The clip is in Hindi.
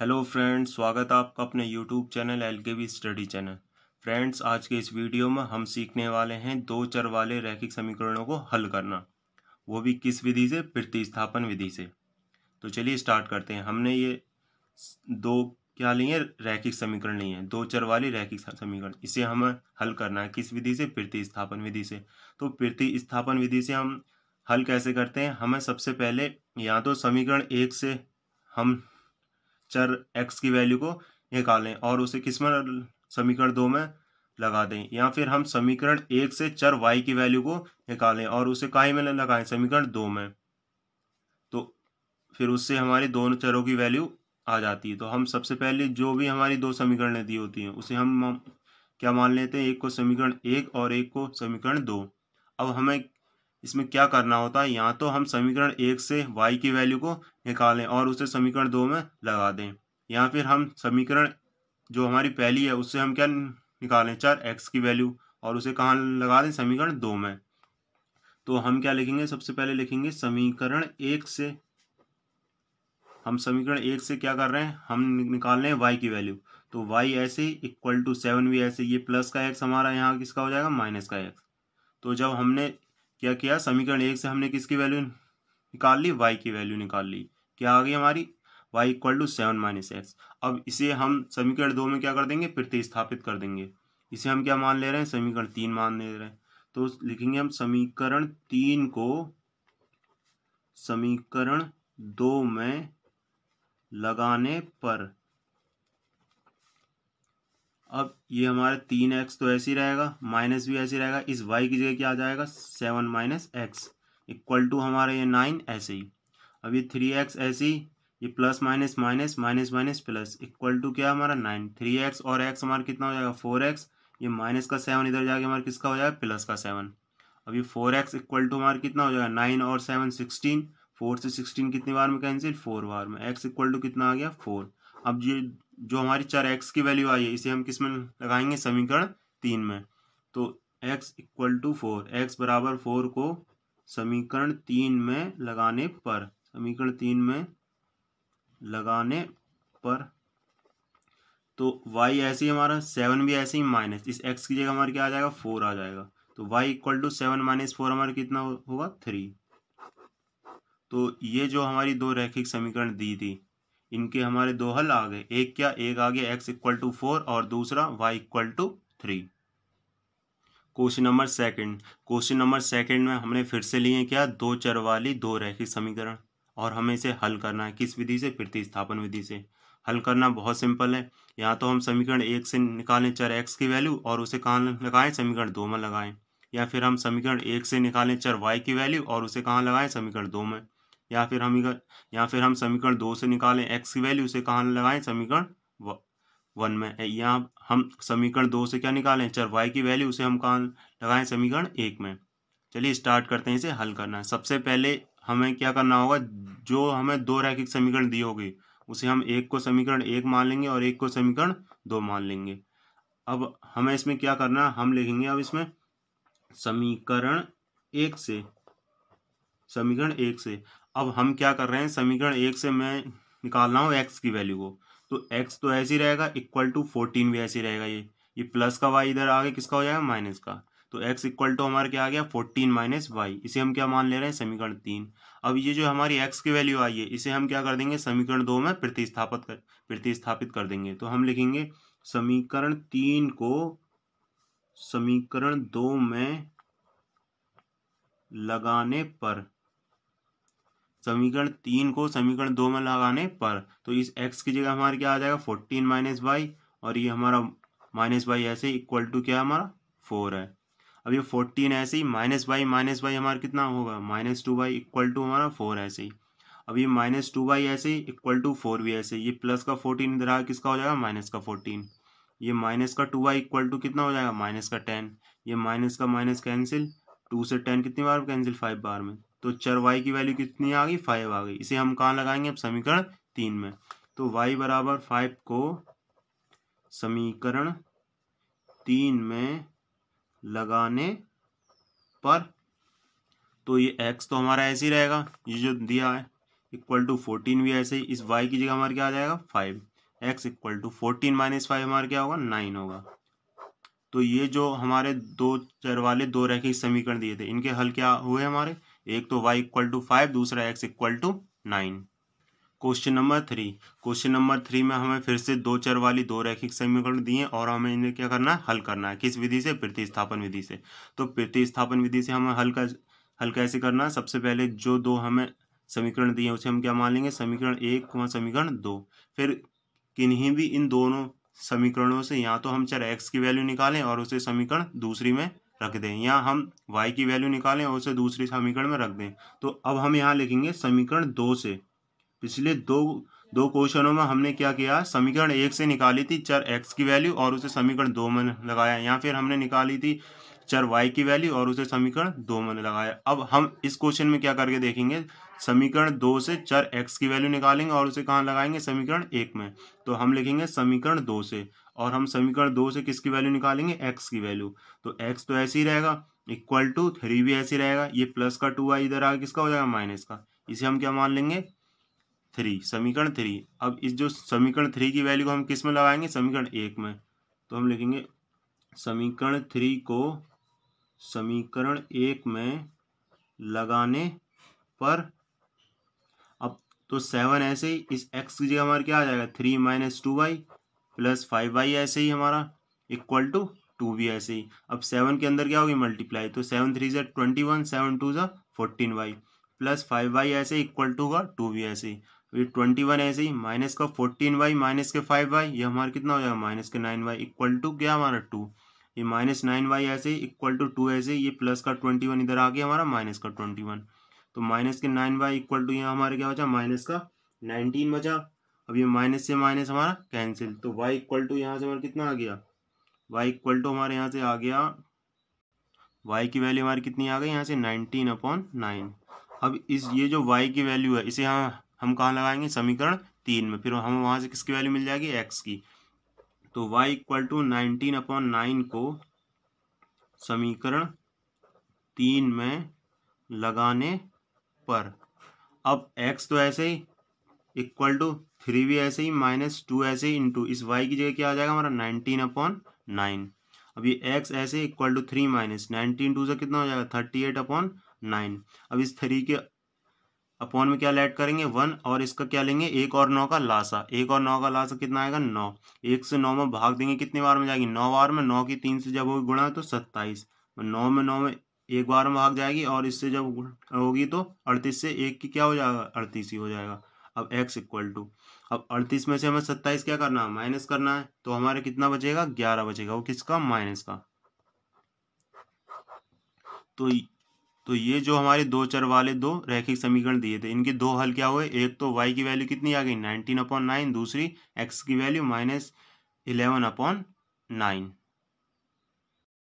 हेलो फ्रेंड्स स्वागत है आपका अपने YouTube channel L K V study channel friends आज के इस वीडियो में हम सीखने वाले हैं दो चर वाले रैखिक समीकरणों को हल करना वो भी किस विधि से प्रतिस्थापन विधि से तो चलिए स्टार्ट करते हैं हमने ये दो क्या लिए रैखिक समीकरण लिए हैं दो चर वाले रैखिक समीकरण इसे हमें हल करना है किस विधि से प्रतिस्थापन विधि से तो प्रतिस्थापन विधि से हम हल कैसे करते हैं हमें सबसे पहले या तो समीकरण एक से हम चर एक्स की वैल्यू को निकालें और उसे किस समीकरण दो में लगा दें या फिर हम समीकरण एक से चर वाई की वैल्यू को निकालें और उसे काहे में लगाएं समीकरण दो में तो फिर उससे हमारी दोनों चरों की वैल्यू आ जाती है तो हम सबसे पहले जो भी हमारी दो समीकरण दी होती हैं उसे हम क्या मान लेते हैं एक को समीकरण एक और एक को समीकरण दो अब हमें इसमें क्या करना होता है या तो हम समीकरण एक से वाई की वैल्यू को निकालें और उसे समीकरण दो में लगा दें या फिर हम समीकरण जो हमारी पहली है उससे हम क्या निकालें चार एक्स की वैल्यू और उसे कहाँ लगा दें समीकरण दो में तो हम क्या लिखेंगे सबसे पहले लिखेंगे समीकरण एक से हम समीकरण एक से क्या कर रहे हैं हम निकाल रहे हैं वाई की वैल्यू तो वाई ऐसे इक्वल टू सेवन भी ऐसे ये प्लस का एक्स हमारा यहाँ किसका हो जाएगा माइनस का एक्स तो जब हमने क्या किया समीकरण एक से हमने किसकी वैल्यू निकाल ली वाई की वैल्यू निकाल ली क्या आ गई हमारी Y equal to seven minus X अब इसे हम समीकरण दो में क्या कर देंगे प्रतिस्थापित कर देंगे इसे हम क्या मान ले रहे हैं समीकरण तीन मान ले रहे हैं तो लिखेंगे हम समीकरण तीन को समीकरण दो में लगाने पर अब ये हमारा तीन एक्स तो ऐसे ही रहेगा माइनस भी ऐसे रहेगा इस वाई की जगह क्या आ जाएगा seven minus X equal to हमारा ये नाइन ऐसे ही अब ये थ्री एक्स ऐसे ही ये plus minus minus minus minus plus equal to क्या हमारा नाइन थ्री एक्स और एक्स हमारा कितना हो जाएगा फोर एक्स ये माइनस का सेवन इधर जाके हमारा किसका हो जाएगा प्लस का सेवन अब ये फोर एक्स इक्वल टू हमारा कितना हो जाएगा नाइन और सेवन सिक्सटीन फोर से सिक्सटीन कितनी बार में कैंसिल फोर बार में एक्स इक्वल टू कितना आ गया फोर अब ये जो हमारी चार एक्स की वैल्यू आई है इसे हम किस में लगाएंगे समीकरण तीन में तो X equal to four X बराबर फोर को समीकरण तीन में लगाने पर समीकरण तीन में लगाने पर तो वाई ऐसे ही हमारा सेवन भी ऐसे ही माइनस इस एक्स की जगह हमारा क्या आ जाएगा फोर आ जाएगा तो Y equal to seven minus four हमारा कितना होगा थ्री तो ये जो हमारी दो रैखिक समीकरण दी थी इनके हमारे दो हल आ गए एक क्या एक आ गया एक्स इक्वल टू फोर और दूसरा Y equal to three question number second question number second में हमने फिर से लिए क्या दो चर वाली दो रैखिक समीकरण और हमें इसे हल करना है किस विधि से प्रतिस्थापन विधि से हल करना बहुत सिंपल है यहाँ तो हम समीकरण एक से निकालें चर एक्स की वैल्यू और उसे कहाँ लगाएं समीकरण दो में लगाएं या फिर हम समीकरण एक से निकालें चर वाई की वैल्यू और उसे कहाँ लगाएं समीकरण दो में या फिर हम या फिर हम समीकरण दो से निकालें एक्स की वैल्यू उसे कहाँ लगाएं समीकरण वन में या हम समीकरण दो से क्या निकालें चर वाई की वैल्यू उसे हम कहाँ लगाएं समीकरण एक में चलिए स्टार्ट करते हैं इसे हल करना है सबसे पहले हमें क्या करना होगा जो हमें दो रैखिक समीकरण दी होगी उसे हम एक को समीकरण एक मान लेंगे और एक को समीकरण दो मान लेंगे अब हमें इसमें क्या करना है हम लिखेंगे अब इसमें समीकरण एक से समीकरण एक से अब हम क्या कर रहे हैं समीकरण एक से मैं निकाल रहा हूँ एक्स की वैल्यू को तो एक्स तो ऐसे ही रहेगा इक्वल टू फोर्टीन भी ऐसे ही रहेगा ये ये प्लस का वाई इधर आगे किसका हो जाएगा माइनस का तो एक्स इक्वल टू हमारा क्या आ गया फोर्टीन माइनस वाई इसे हम क्या मान ले रहे हैं समीकरण तीन अब ये जो हमारी एक्स की वैल्यू आई है इसे हम क्या कर देंगे समीकरण दो में प्रतिस्थापित कर प्रतिस्थापित कर देंगे तो हम लिखेंगे समीकरण तीन को समीकरण दो में लगाने पर समीकरण तीन को समीकरण दो में लगाने पर तो इस एक्स की जगह हमारा क्या आ जाएगा फोर्टीन माइनस वाई और ये हमारा माइनस वाई ऐसे इक्वल टू क्या हमारा फोर है अब ये फोर्टीन ऐसे ही माइनस वाई माइनस वाई हमारा कितना होगा minus two Y equal to हमारा फोर ऐसे ही अब ये माइनस टू वाई ऐसे ही इक्वल टू फोर भी ऐसे ये प्लस का फोर्टीन इधर आ किसका हो जाएगा माइनस का फोर्टीन ये माइनस का टू वाई इक्वल टू कितना हो जाएगा माइनस का टेन ये माइनस का माइनस कैंसिल टू से टेन कितनी बार कैंसिल फाइव बार में तो चर वाई की वैल्यू कितनी आ गई फाइव आ गई इसे हम कहाँ लगाएंगे अब समीकरण तीन में तो वाई बराबर फाइव को समीकरण तीन में लगाने पर तो ये एक्स तो हमारा ऐसे ही रहेगा ये जो दिया है इक्वल टू फोर्टीन भी ऐसे ही इस वाई की जगह हमारे क्या आ जाएगा five X equal to fourteen minus five हमारा क्या होगा नाइन होगा तो ये जो हमारे दो चर वाले दो रेखे समीकरण दिए थे इनके हल क्या हुए हमारे एक तो y इक्वल टू फाइव दूसरा x equal to nine question number three question number three में हमें फिर से दो चर वाली दो रैखिक समीकरण दिए और हमें इन्हें क्या करना है हल करना है किस विधि से प्रतिस्थापन विधि से तो प्रतिस्थापन विधि से हमें हल का हल कैसे करना है सबसे पहले जो दो हमें समीकरण दिए उसे हम क्या मान लेंगे समीकरण एक व समीकरण दो फिर किन्हीं भी इन दोनों समीकरणों से या तो हम चर एक्स की वैल्यू निकालें और उसे समीकरण दूसरी में रख दें या हम y की वैल्यू निकालें और उसे दूसरे समीकरण में रख दें तो अब हम यहाँ लिखेंगे समीकरण दो से पिछले दो दो क्वेश्चनों में हमने क्या किया समीकरण एक से निकाली थी चर x की वैल्यू और उसे समीकरण दो में लगाया या फिर हमने निकाली थी चर y की वैल्यू और उसे समीकरण दो में लगाया अब हम इस क्वेश्चन में क्या करके देखेंगे समीकरण दो से चर x की वैल्यू निकालेंगे और उसे कहाँ लगाएंगे समीकरण एक में तो हम लिखेंगे समीकरण दो से और हम समीकरण दो से किसकी वैल्यू निकालेंगे x की वैल्यू तो x तो ऐसे ही रहेगा इक्वल टू थ्री भी ऐसे रहेगा ये प्लस का टू आई इधर आगे किसका हो जाएगा माइनस का इसे हम क्या मान लेंगे थ्री समीकरण थ्री अब इस जो समीकरण थ्री की वैल्यू को हम किस में लगाएंगे समीकरण एक में तो हम लिखेंगे समीकरण थ्री को समीकरण एक में लगाने पर अब तो सेवन ऐसे ही इस एक्स की जगह हमारा क्या आ जाएगा three minus two Y plus five Y ऐसे ही हमारा इक्वल टू टू भी ऐसे ही अब सेवन के अंदर क्या होगी मल्टीप्लाई तो सेवन थ्री ज़ा ट्वेंटी वन सेवन टू ज़ा fourteen Y plus five Y ऐसे इक्वल टू का टू भी ऐसे ही तो ये ट्वेंटी वन ऐसे ही माइनस का फोर्टीन वाई माइनस के फाइव वाई ये हमारा कितना हो जाएगा माइनस के नाइन वाई इक्वल टू क्या हमारा टू ये माइनस नाइन वाई ऐसे इक्वल टू टू ऐसे ये प्लस का ट्वेंटी वन इधर आ गया हमारा माइनस का ट्वेंटी वन तो माइनस के नाइन वाई इक्वल टू यहाँ हमारे क्या बचा माइनस का नाइनटीन बचा अब ये माइनस से माइनस हमारा कैंसिल तो वाई इक्वल टू यहाँ से हमारा कितना आ गया वाई इक्वल टू हमारे यहाँ से आ गया वाई की वैल्यू हमारी कितनी आ गई यहाँ से नाइनटीन अपॉन नाइन अब इस ये जो वाई की वैल्यू है इसे यहाँ हम कहाँ लगाएंगे समीकरण तीन में फिर हम वहाँ से किसकी वैल्यू मिल जाएगी एक्स की तो y equal to nineteen upon nine को समीकरण तीन में लगाने पर अब x तो ऐसे ही इक्वल टू थ्री भी ऐसे ही माइनस टू ऐसे ही इंटू इस y की जगह क्या आ जाएगा हमारा नाइनटीन अपॉन नाइन अब ये x ऐसे equal to three minus nineteen two से कितना हो जाएगा थर्टी एट अपॉन नाइन अब इस थ्री के अपॉन में क्या लेट करेंगे वन और इसका क्या लेंगे एक और नौ का लाशा एक और नौ का लाशा कितना आएगा नौ एक से नौ में भाग देंगे कितने बार में जाएगी नौ बार में नौ की तीन से जब होगी गुणा तो सत्ताईस नौ में नौ में एक बार में भाग जाएगी और इससे जब होगी तो अड़तीस से एक की क्या हो जाएगा अड़तीस ही हो जाएगा अब एक्स इक्वल टू अब अड़तीस में से हमें सत्ताईस क्या करना है माइनस करना है तो हमारे कितना बचेगा ग्यारह बचेगा वो किसका माइनस का तो तो ये जो हमारे दो चर वाले दो रैखिक समीकरण दिए थे इनके दो हल क्या हुए एक तो वाई की वैल्यू कितनी आ गई नाइनटीन अपॉन नाइन दूसरी एक्स की value minus eleven upon nine